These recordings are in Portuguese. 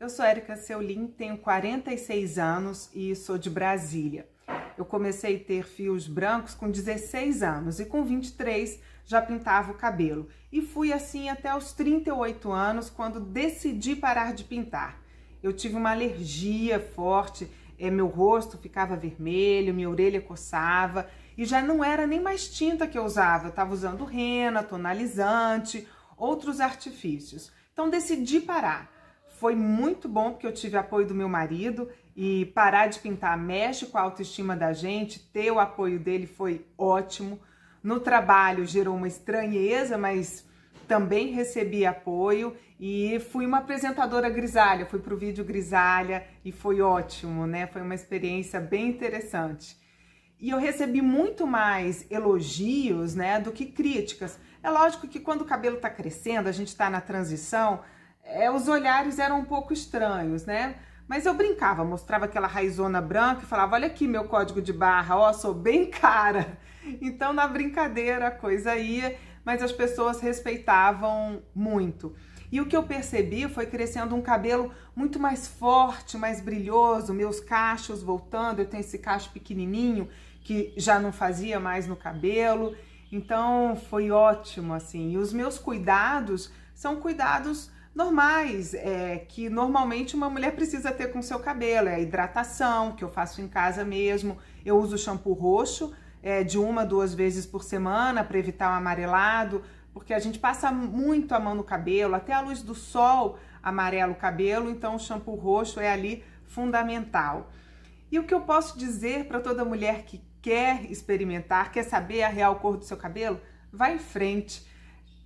Eu sou Erika Seulin, tenho 46 anos e sou de Brasília. Eu comecei a ter fios brancos com 16 anos e com 23 já pintava o cabelo. E fui assim até os 38 anos, quando decidi parar de pintar. Eu tive uma alergia forte, é, meu rosto ficava vermelho, minha orelha coçava e já não era nem mais tinta que eu usava, eu estava usando rena, tonalizante, outros artifícios. Então decidi parar. Foi muito bom porque eu tive apoio do meu marido e parar de pintar mexe com a autoestima da gente, ter o apoio dele foi ótimo. No trabalho gerou uma estranheza, mas também recebi apoio e fui uma apresentadora grisalha, fui para o vídeo grisalha e foi ótimo, né? Foi uma experiência bem interessante. E eu recebi muito mais elogios, né, do que críticas. É lógico que quando o cabelo está crescendo, a gente está na transição, é, os olhares eram um pouco estranhos, né? Mas eu brincava, mostrava aquela raizona branca e falava: olha aqui meu código de barra, ó, sou bem cara. Então, na brincadeira, a coisa ia, mas as pessoas respeitavam muito. E o que eu percebi foi crescendo um cabelo muito mais forte, mais brilhoso, meus cachos voltando. Eu tenho esse cacho pequenininho que já não fazia mais no cabelo. Então foi ótimo assim. E os meus cuidados são cuidados normais é, que normalmente uma mulher precisa ter com seu cabelo. É a hidratação, que eu faço em casa mesmo. Eu uso shampoo roxo é, de uma, duas vezes por semana para evitar o amarelado, porque a gente passa muito a mão no cabelo, até a luz do sol amarela o cabelo, então o shampoo roxo é ali fundamental. E o que eu posso dizer para toda mulher que quer experimentar, quer saber a real cor do seu cabelo? vai em frente.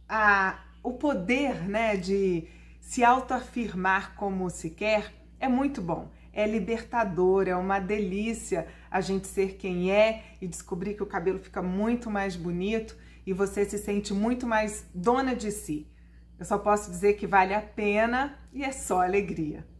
A, o poder né, de se autoafirmar como se quer é muito bom, é libertador, é uma delícia a gente ser quem é e descobrir que o cabelo fica muito mais bonito e você se sente muito mais dona de si. Eu só posso dizer que vale a pena e é só alegria.